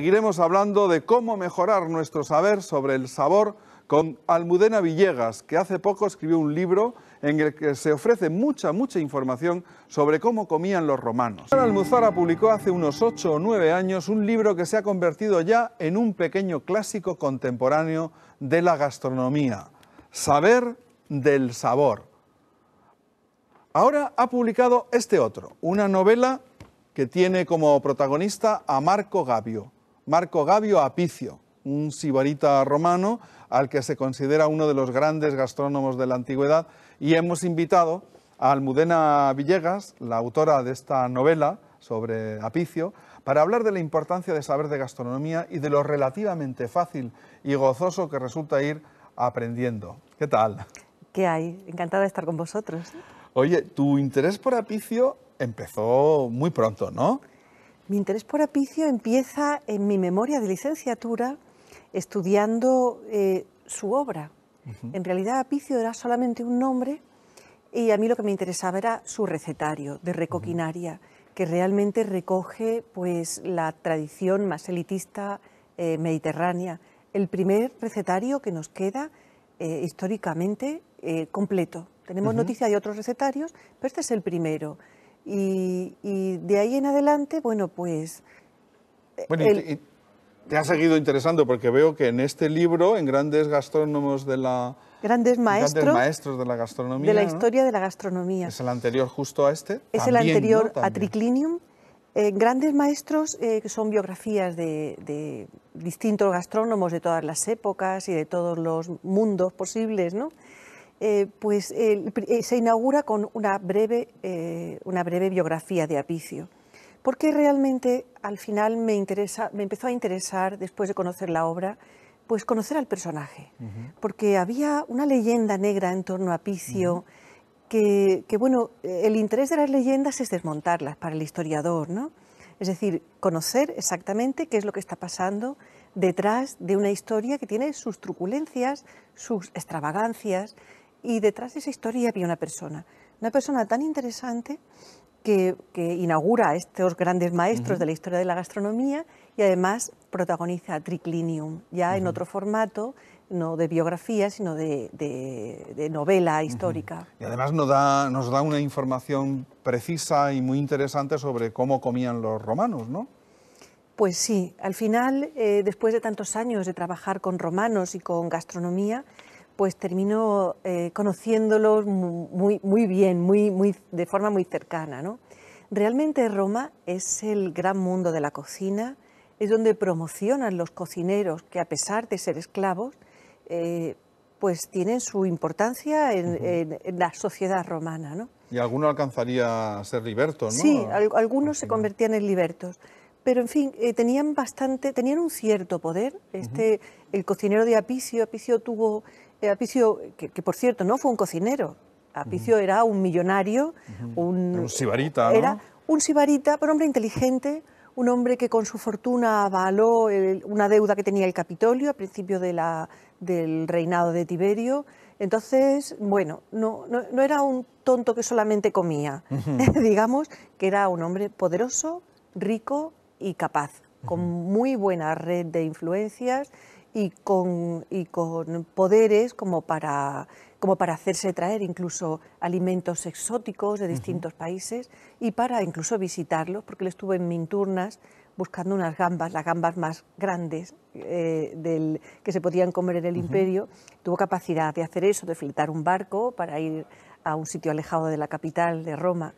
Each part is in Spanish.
Seguiremos hablando de cómo mejorar nuestro saber sobre el sabor con Almudena Villegas, que hace poco escribió un libro en el que se ofrece mucha, mucha información sobre cómo comían los romanos. Almuzara publicó hace unos ocho o nueve años un libro que se ha convertido ya en un pequeño clásico contemporáneo de la gastronomía, Saber del Sabor. Ahora ha publicado este otro, una novela que tiene como protagonista a Marco Gabio. Marco Gabio Apicio, un sibarita romano al que se considera uno de los grandes gastrónomos de la antigüedad y hemos invitado a Almudena Villegas, la autora de esta novela sobre Apicio, para hablar de la importancia de saber de gastronomía y de lo relativamente fácil y gozoso que resulta ir aprendiendo. ¿Qué tal? ¿Qué hay? Encantada de estar con vosotros. Oye, tu interés por Apicio empezó muy pronto, ¿no? Mi interés por Apicio empieza en mi memoria de licenciatura estudiando eh, su obra. En realidad Apicio era solamente un nombre y a mí lo que me interesaba era su recetario de recoquinaria, que realmente recoge pues, la tradición más elitista eh, mediterránea. El primer recetario que nos queda eh, históricamente completo. Tenemos noticia de otros recetarios, pero este es el primero. Y, y de ahí en adelante, bueno, pues... Eh, bueno, te ha seguido interesando porque veo que en este libro, en grandes gastrónomos de la... Grandes maestros, de la gastronomía. De la historia de la gastronomía. Es el anterior justo a este. Es el anterior a Triclinium. Eh, grandes maestros eh, son biografías de, de, distintos gastrónomos de todas las épocas y de todos los mundos posibles, ¿no? Eh, pues eh, se inaugura con una breve, eh, una breve biografía de Apicio, porque realmente al final me, me empezó a interesar, después de conocer la obra, pues conocer al personaje, porque había una leyenda negra en torno a Apicio. que, que, bueno, el interés de las leyendas es desmontarlas para el historiador, ¿no? Es decir, conocer exactamente qué es lo que está pasando detrás de una historia que tiene sus truculencias, sus extravagancias, y detrás de esa historia había una persona, una persona tan interesante que, inaugura a estos grandes maestros de la historia de la gastronomía y además protagoniza Triclinium, ya en otro formato, no de biografía, sino de, novela histórica. Y además nos da, nos da una información precisa y muy interesante sobre cómo comían los romanos, ¿no? Pues sí, al final, eh, después de tantos años de trabajar con romanos y con gastronomía, pues termino eh, conociéndolos muy, muy bien, muy, muy, de forma muy cercana. ¿no? Realmente Roma es el gran mundo de la cocina, es donde promocionan los cocineros que a pesar de ser esclavos, eh, pues tienen su importancia en, la sociedad romana. Y alguno alcanzaría a ser libertos, ¿no? Sí, algunos se convertían en libertos. Pero, en fin, eh, tenían bastante, tenían un cierto poder. Este, El cocinero de Apicio, Apicio tuvo eh, Apicio, que, por cierto no fue un cocinero, Apicio era un millonario, un, sibarita. Era un sibarita, pero hombre inteligente, un hombre que con su fortuna avaló una deuda que tenía el Capitolio a principio del reinado de Tiberio. Entonces, bueno, no, era un tonto que solamente comía, digamos, que era un hombre poderoso, rico y capaz, con muy buena red de influencias y con, y con poderes como para, como para hacerse traer incluso alimentos exóticos de distintos países y para incluso visitarlos, porque él estuvo en Minturnas buscando unas gambas, las gambas más grandes eh, que se podían comer en el imperio. Tuvo capacidad de hacer eso, de fletar un barco para ir a un sitio alejado de la capital de Roma.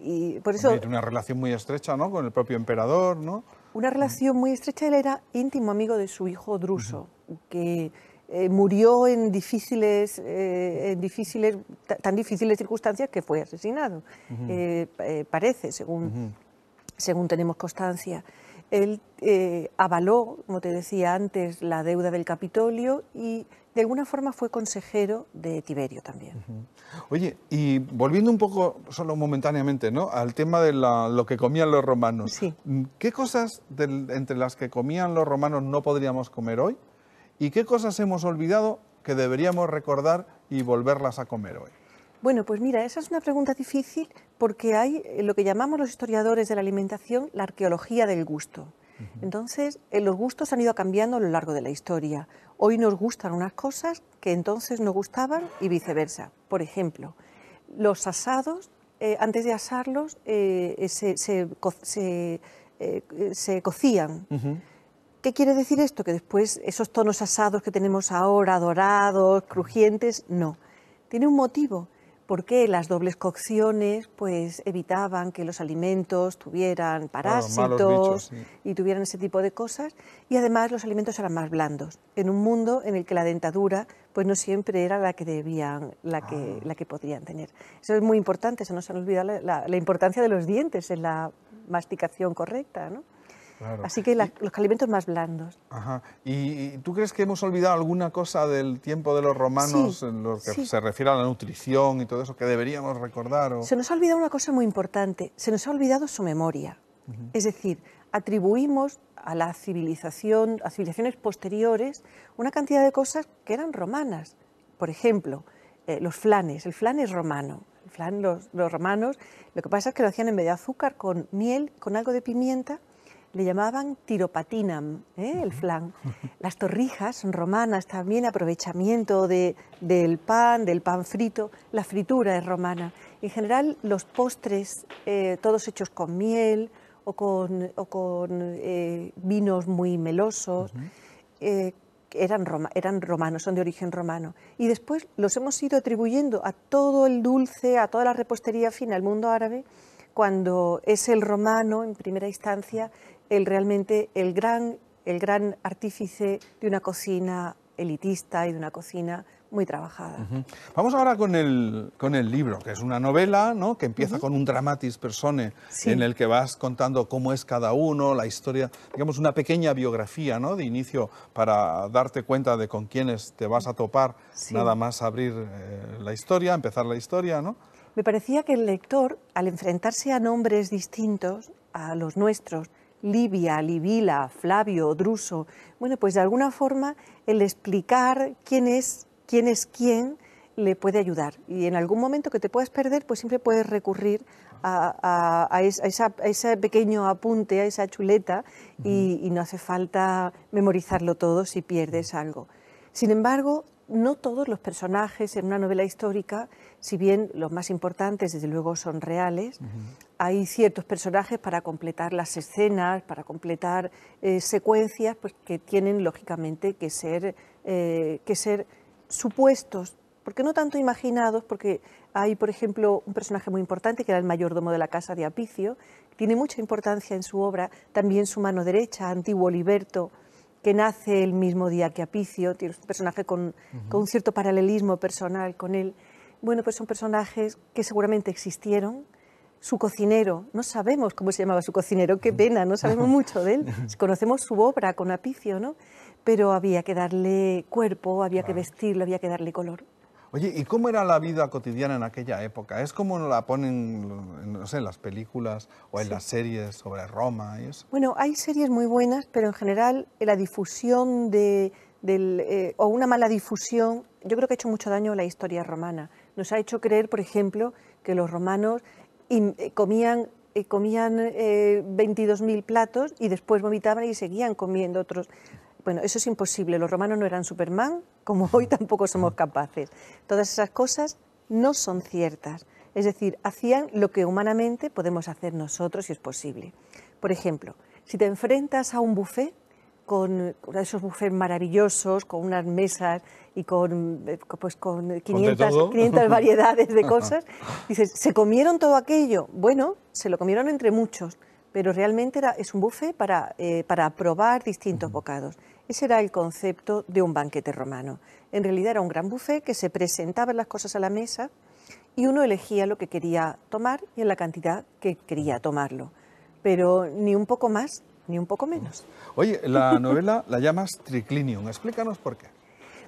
Y por eso... Tiene una relación muy estrecha ¿no? con el propio emperador, ¿no? Una relación muy estrecha, él era íntimo amigo de su hijo Druso, que eh, murió en difíciles, eh, en difíciles, tan difíciles circunstancias que fue asesinado, eh, parece, según, según tenemos constancia. Él eh, avaló, como te decía antes, la deuda del Capitolio y de alguna forma fue consejero de Tiberio también. Oye, y volviendo un poco, solo momentáneamente, ¿no? al tema de lo que comían los romanos. Sí. Mm, ¿Qué cosas entre las que comían los romanos no podríamos comer hoy? ¿Y qué cosas hemos olvidado que deberíamos recordar y volverlas a comer hoy? Bueno, pues mira, esa es una pregunta difícil porque hay eh, lo que llamamos los historiadores de la alimentación la arqueología del gusto. Entonces, eh, los gustos han ido cambiando a lo largo de la historia. Hoy nos gustan unas cosas que entonces no gustaban y viceversa. Por ejemplo, los asados, eh, antes de asarlos, se, se, cocían. ¿Qué quiere decir esto? Que después esos tonos asados que tenemos ahora, dorados, crujientes, no. Tiene un motivo porque las dobles cocciones pues evitaban que los alimentos tuvieran parásitos y tuvieran ese tipo de cosas y además los alimentos eran más blandos en un mundo en el que la dentadura pues no siempre era la que debían la que ah. la que podían tener eso es muy importante se nos olvida olvidado la, la importancia de los dientes en la masticación correcta no Así que los alimentos más blandos. ¿Y tú crees que hemos olvidado alguna cosa del tiempo de los romanos en lo que se refiere a la nutrición y todo eso que deberíamos recordar? Se nos ha olvidado una cosa muy importante, se nos ha olvidado su memoria. Es decir, atribuimos a la civilización, a civilizaciones posteriores, una cantidad de cosas que eran romanas. Por ejemplo, eh, los flanes, el flan es romano. los, los romanos, lo que pasa es que lo hacían en vez de azúcar con miel, con algo de pimienta le llamaban tiropatinam, ¿eh? el flan. Las torrijas son romanas también, aprovechamiento de, del pan, del pan frito, la fritura es romana. En general, los postres, eh, todos hechos con miel o con, eh, vinos muy melosos, eran, eran romanos, son de origen romano. Y después los hemos ido atribuyendo a todo el dulce, a toda la repostería fina al mundo árabe, cuando es el romano, en primera instancia, realmente el gran, el gran artífice de una cocina elitista y de una cocina muy trabajada. Vamos ahora con el, con el libro, que es una novela ¿no? que empieza con un dramatis personae en el que vas contando cómo es cada uno, la historia, digamos una pequeña biografía ¿no? de inicio para darte cuenta de con quiénes te vas a topar, nada más abrir eh, la historia, empezar la historia. Me parecía que el lector, al enfrentarse a nombres distintos a los nuestros ...Libia, Libila, Flavio, Druso. Bueno, pues de alguna forma el explicar quién es quién, es quién le puede ayudar. Y en algún momento que te puedas perder, pues siempre puedes recurrir a, ese pequeño apunte, a esa chuleta, y no hace falta memorizarlo todo si pierdes algo. Sin embargo, no todos los personajes en una novela histórica, si bien los más importantes desde luego son reales, hay ciertos personajes para completar las escenas, para completar eh, secuencias, pues que tienen lógicamente que ser, eh, que ser supuestos, porque no tanto imaginados, porque hay, por ejemplo, un personaje muy importante que era el mayordomo de la casa de Apicio, tiene mucha importancia en su obra, también su mano derecha, antiguo Liberto, que nace el mismo día que Apicio, tiene un personaje con, un cierto paralelismo personal con él. Bueno, pues son personajes que seguramente existieron. Su cocinero, no sabemos cómo se llamaba su cocinero, qué pena, no sabemos mucho de él. Conocemos su obra con Apicio, ¿no? Pero había que darle cuerpo, había que vestirlo, había que darle color. Oye, ¿y cómo era la vida cotidiana en aquella época? ¿Es como la ponen, no sé, en las películas o en las series sobre Roma y Bueno, hay series muy buenas, pero en general eh, la difusión de, eh, o una mala difusión, yo creo que ha hecho mucho daño a la historia romana. Nos ha hecho creer, por ejemplo, que los romanos eh, comían eh, 22.000 platos y después vomitaban y seguían comiendo otros bueno, eso es imposible. Los romanos no eran Superman, como hoy tampoco somos capaces. Todas esas cosas no son ciertas. Es decir, hacían lo que humanamente podemos hacer nosotros si es posible. Por ejemplo, si te enfrentas a un buffet, con esos buffets maravillosos, con unas mesas y con, eh, pues, 500, 500 variedades de cosas, dices, ¿se comieron todo aquello? Bueno, se lo comieron entre muchos, pero realmente es un buffet para, eh, probar distintos bocados. Ese era el concepto de un banquete romano. En realidad era un gran buffet que se presentaban las cosas a la mesa y uno elegía lo que quería tomar y en la cantidad que quería tomarlo. Pero ni un poco más ni un poco menos. Oye, la novela la llamas Triclinium. Explícanos por qué.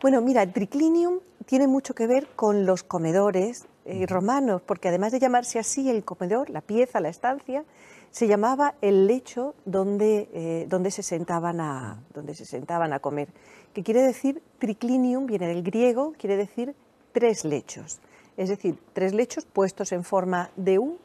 Bueno, mira, Triclinium tiene mucho que ver con los comedores eh, romanos, porque además de llamarse así el comedor, la pieza, la estancia, se llamaba el lecho donde, eh, donde, se sentaban a, donde se sentaban a comer, que quiere decir triclinium, viene del griego, quiere decir tres lechos, es decir, tres lechos puestos en forma de U,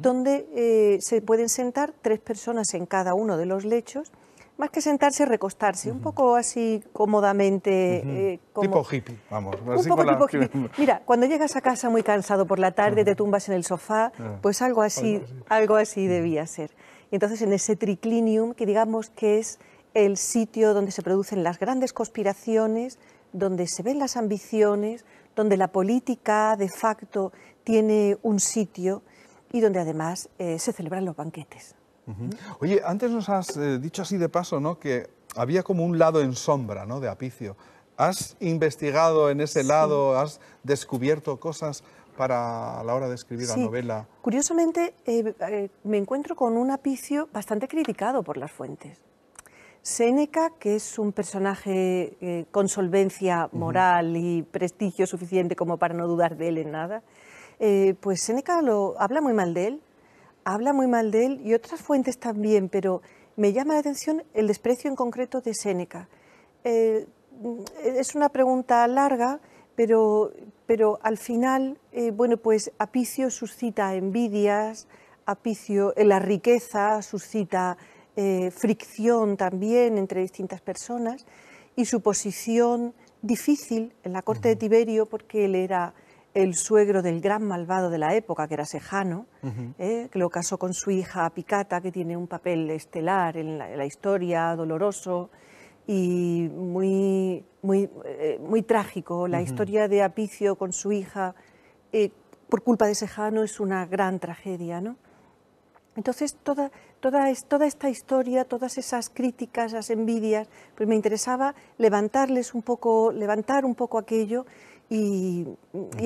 donde eh, se pueden sentar tres personas en cada uno de los lechos más que sentarse, recostarse, un poco así cómodamente. Eh, como... Tipo hippie, vamos. Un poco tipo hippie. Mira, cuando llegas a casa muy cansado por la tarde, te tumbas en el sofá, ah, pues algo así, algo así debía ser. entonces en ese triclinium, que digamos que es el sitio donde se producen las grandes conspiraciones, donde se ven las ambiciones, donde la política de facto tiene un sitio y donde además eh, se celebran los banquetes. Oye, antes nos has eh, dicho así de paso, ¿no? Que había como un lado en sombra, ¿no? De Apicio. ¿Has investigado en ese lado? ¿Has descubierto cosas para la hora de escribir la novela? Curiosamente, eh, eh, me encuentro con un Apicio bastante criticado por las fuentes. Séneca, que es un personaje con solvencia moral y prestigio suficiente como para no dudar de él en nada, pues Séneca lo, habla muy mal de él habla muy mal de él y otras fuentes también, pero me llama la atención el desprecio en concreto de Séneca. Eh, es una pregunta larga, pero, al final, eh, bueno, pues Apicio suscita envidias, Apicio, eh, la riqueza suscita fricción también entre distintas personas y su posición difícil en la corte de Tiberio, porque él era el suegro del gran malvado de la época, que era Sejano, eh, que lo casó con su hija Picata, que tiene un papel estelar en la, historia, doloroso y muy, muy, eh, muy trágico. La historia de Apicio con su hija, eh, por culpa de Sejano, es una gran tragedia. ¿no? Entonces, toda, toda, toda esta historia, todas esas críticas, esas envidias, pues me interesaba levantarles un poco, levantar un poco aquello y,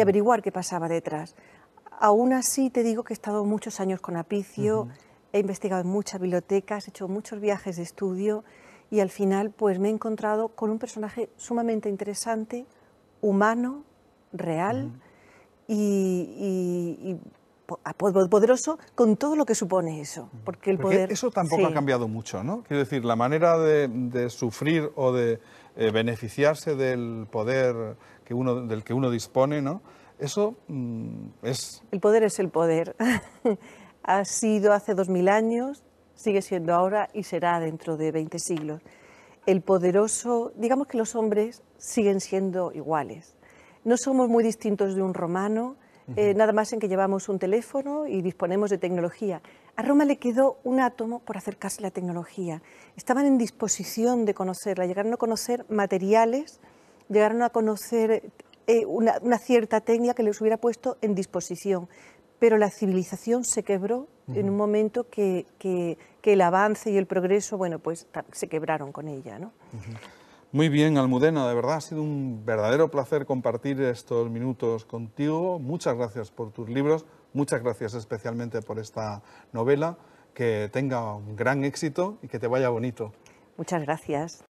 averiguar qué pasaba detrás. Aún así, te digo que he estado muchos años con Apicio, he investigado en muchas bibliotecas, he hecho muchos viajes de estudio y al final pues me he encontrado con un personaje sumamente interesante, humano, real y, poderoso con todo lo que supone eso. Porque el poder. Eso tampoco ha cambiado mucho, ¿no? Quiero decir, la manera de sufrir o de eh, beneficiarse del poder que uno, del que uno dispone, ¿no? Eso mm, es... El poder es el poder. ha sido hace dos mil años, sigue siendo ahora y será dentro de 20 siglos. El poderoso, digamos que los hombres siguen siendo iguales. No somos muy distintos de un romano, eh, nada más en que llevamos un teléfono y disponemos de tecnología. A Roma le quedó un átomo por acercarse a la tecnología. Estaban en disposición de conocerla, llegaron a conocer materiales, llegaron a conocer eh, una, cierta técnica que les hubiera puesto en disposición. Pero la civilización se quebró en un momento que, el avance y el progreso, bueno, pues se quebraron con ella. Muy bien, Almudena, de verdad ha sido un verdadero placer compartir estos minutos contigo. Muchas gracias por tus libros. Muchas gracias especialmente por esta novela, que tenga un gran éxito y que te vaya bonito. Muchas gracias.